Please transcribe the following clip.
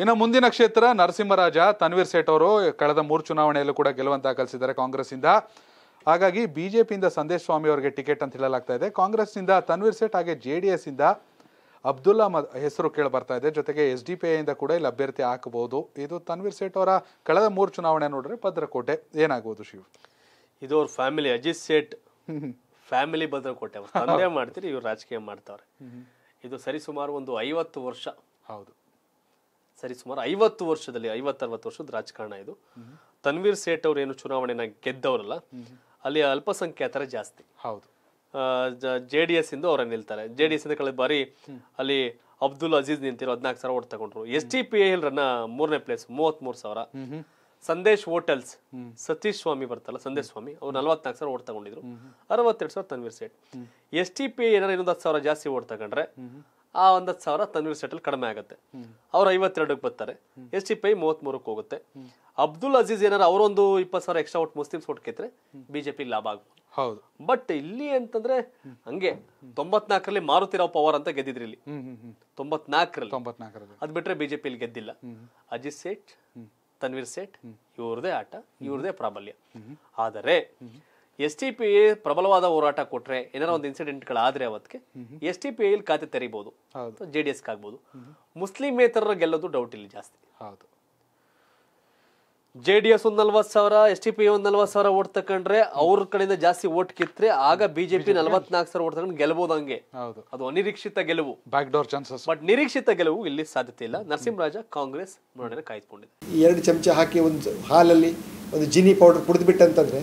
ಇನ್ನು ಮುಂದಿನ ಕ್ಷೇತ್ರ ನರಸಿಂಹರಾಜ ತನ್ವೀರ್ ಸೇಠ್ ಅವರು ಕಳೆದ ಮೂರು ಚುನಾವಣೆಯಲ್ಲೂ ಕೂಡ ಗೆಲುವಂತ ಕಲಿಸಿದ್ದಾರೆ ಕಾಂಗ್ರೆಸ್ಸಿಂದ ಹಾಗಾಗಿ ಪಿಯಿಂದ ಸಂದೇಶ್ ಸ್ವಾಮಿ ಅವರಿಗೆ ಟಿಕೆಟ್ ಅಂತ ಹೇಳಲಾಗ್ತಾ ಇದೆ ಕಾಂಗ್ರೆಸ್ನಿಂದ ತನ್ವೀರ್ ಸೇಠ್ ಹಾಗೆ ಜೆ ಡಿ ಎಸ್ ಇಂದ ಅಬ್ದುಲ್ಲಾ ಮದ್ ಹೆಸರು ಕೇಳಿ ಬರ್ತಾ ಇದೆ ಜೊತೆಗೆ ಎಸ್ ಡಿ ಪಿ ಐಯಿಂದ ಕೂಡ ಇಲ್ಲಿ ಅಭ್ಯರ್ಥಿ ಹಾಕಬಹುದು ಇದು ತನ್ವೀರ್ ಸೇಠ್ ಅವರ ಕಳೆದ ಮೂರು ಚುನಾವಣೆ ನೋಡಿದ್ರೆ ಭದ್ರಕೋಟೆ ಏನಾಗಬಹುದು ಶಿವ ಇದು ಅವ್ರ ಫ್ಯಾಮಿಲಿ ಅಜಿತ್ ಸೇಠ್ ಫ್ಯಾಮಿಲಿ ಭದ್ರಕೋಟೆ ಮಾಡ್ತೀರಿ ಇವ್ರು ರಾಜಕೀಯ ಮಾಡ್ತಾವ್ರೆ ಇದು ಸರಿಸುಮಾರು ಒಂದು ಐವತ್ತು ವರ್ಷ ಹೌದು ಸರಿ ಸುಮಾರು ಐವತ್ತು ವರ್ಷದಲ್ಲಿ ಐವತ್ತರವತ್ತು ವರ್ಷದ ರಾಜಕಾರಣ ಇದು ತನ್ವೀರ್ ಸೇಠ್ ಅವರು ಏನು ಚುನಾವಣೆನ ಗೆದ್ದವರಲ್ಲ ಅಲ್ಲಿ ಅಲ್ಪಸಂಖ್ಯಾತರ ಜಾಸ್ತಿ ಹೌದು ಜೆ ಡಿ ಎಸ್ ಇಂದ ಅವರ ನಿಲ್ತಾರೆ ಜೆ ಡಿ ಎಸ್ ಇಂದ ಕಳೆದ ಬಾರಿ ಅಲ್ಲಿ ಅಬ್ದುಲ್ ಅಜೀಜ್ ನಿಂತಿರೋ ಹದಿನಾಲ್ಕು ಸಾವಿರ ಓಟ್ ತಗೊಂಡ್ರು ಎಸ್ ಟಿ ಪಿ ಎಲ್ ರನ್ನ ಮೂರನೇ ಪ್ಲೇಸ್ ಮೂವತ್ತ್ ಮೂರು ಸಾವಿರ ಸಂದೇಶ್ ಹೋಟೆಲ್ಸ್ ಸತೀಶ್ ಸ್ವಾಮಿ ಬರ್ತಲ್ಲ ಸಂದೇಶ್ ಸ್ವಾಮಿ ಅವ್ರು ನಲ್ವತ್ನಾಲ್ಕು ಸಾವಿರ ಓಟ್ ತಗೊಂಡಿದ್ರು ಅರವತ್ತೆರಡು ಸಾವಿರ Tanveer Sait S T P ಏನಾರ ಇನ್ನೊಂದು ಹತ್ತು ಸಾವಿರ ಜಾಸ್ತಿ ಓಟ್ ತಗೊಂಡ್ರೆ ಆ ಒಂದ್ ಸಾವಿರ ತನ್ವೀರ್ ಸೆಟಲ್ ಕಡಿಮೆ ಆಗುತ್ತೆ ಅವ್ರು ಐವತ್ತೆರಡಕ್ಕೆ ಬರ್ತಾರೆ ಎಸ್ ಟಿ ಪೈ ಮೂವತ್ಮೂರಕ್ಕೆ ಹೋಗುತ್ತೆ ಅಬ್ದುಲ್ ಅಜೀಜ್ ಏನಾರು ಅವರೊಂದು ಇಪ್ಪತ್ತು ಸಾವಿರ ಎಕ್ಸ್ಟ್ರಾ ಒಟ್ಟು ಮುಸ್ಲಿಮ್ಸ್ ಜೆ ಬಿಜೆಪಿ ಲಾಭ ಆಗ್ಬೋದು ಹೌದು ಬಟ್ ಇಲ್ಲಿ ಅಂತಂದ್ರೆ ಹಂಗೆ ತೊಂಬತ್ನಾಲ್ಕರಲ್ಲಿ ಮಾರುತಿರಾವ್ ಪವರ್ ಅಂತ ಗೆದ್ದಿದ್ರಿ ಇಲ್ಲಿ ತೊಂಬತ್ನಾಲ್ಕರಲ್ಲಿ ತೊಂಬತ್ನಾಲ್ಕರಲ್ಲಿ ಅದ್ ಬಿಟ್ರೆ ಬಿಜೆಪಿ ಇಲ್ಲಿ ಗೆದ್ದಿಲ್ಲ ಅಜಿತ್ ಸೇಠ್ ತನ್ವೀರ್ ಸೇಠ್ ಇವ್ರದೇ ಆಟ ಇವ್ರದೇ ಪ್ರಾಬಲ್ಯ ಆದರೆ ಎಸ್ ಟಿ ಪಿ ಪ್ರಬಲವಾದ ಹೋರಾಟ ಕೊಟ್ರೆ ಏನಾರ ಒಂದು ಇನ್ಸಿಡೆಂಟ್ಗಳಾದ್ರೆ ಅವತ್ತಿಗೆ ಎಸ್ ಟಿ ಪಿ ಇಲ್ಲಿ ಖಾತೆ ತೆರಿಬಹುದು ಜೆ ಡಿ ಎಸ್ಗೆ ಮುಸ್ಲಿಂ ಮುಸ್ಲಿಮೇತರರು ಗೆಲ್ಲೋದು ಡೌಟ್ ಇಲ್ಲಿ ಜಾಸ್ತಿ ಹೌದು ಜೆ ಡಿ ಎಸ್ ಒಂದ್ ನಲ್ವತ್ ಸಾವಿರ ಎಸ್ ಟಿ ಪಿ ಒಂದ್ ನಲ್ವತ್ ಸಾವಿರ ಓಟ್ ತಕೊಂಡ್ರೆ ಅವ್ರ ಕಡೆಯಿಂದ ಜಾಸ್ತಿ ಓಟ್ ಕಿತ್ರೆ ಆಗ ಬಿಜೆಪಿ ನಲ್ವತ್ನಾಲ್ಕು ಸಾವಿರ ಓಟ್ ತಗೊಂಡು ಗೆಲ್ಬಹುದು ಹಂಗೆ ಅದು ಅನಿರೀಕ್ಷಿತ ಗೆಲುವು ಬ್ಯಾಕ್ ಡೋರ್ ಚಾನ್ಸಸ್ ಬಟ್ ನಿರೀಕ್ಷಿತ ಗೆಲುವು ಇಲ್ಲಿ ಸಾಧ್ಯತೆ ಇಲ್ಲ ನರಸಿಂಹರಾಜ ಕಾಂಗ್ರೆಸ್ ಮುನ್ನಡೆ ಕಾಯ್ದುಕೊಂಡಿದೆ ಎರಡು ಚಮಚ ಹಾಕಿ ಒಂದು ಹಾಲಲ್ಲಿ ಒಂದು ಜಿನಿ ಪೌಡರ್ ಕುಡಿದ್ಬಿಟ್ಟಂತಂದ್ರೆ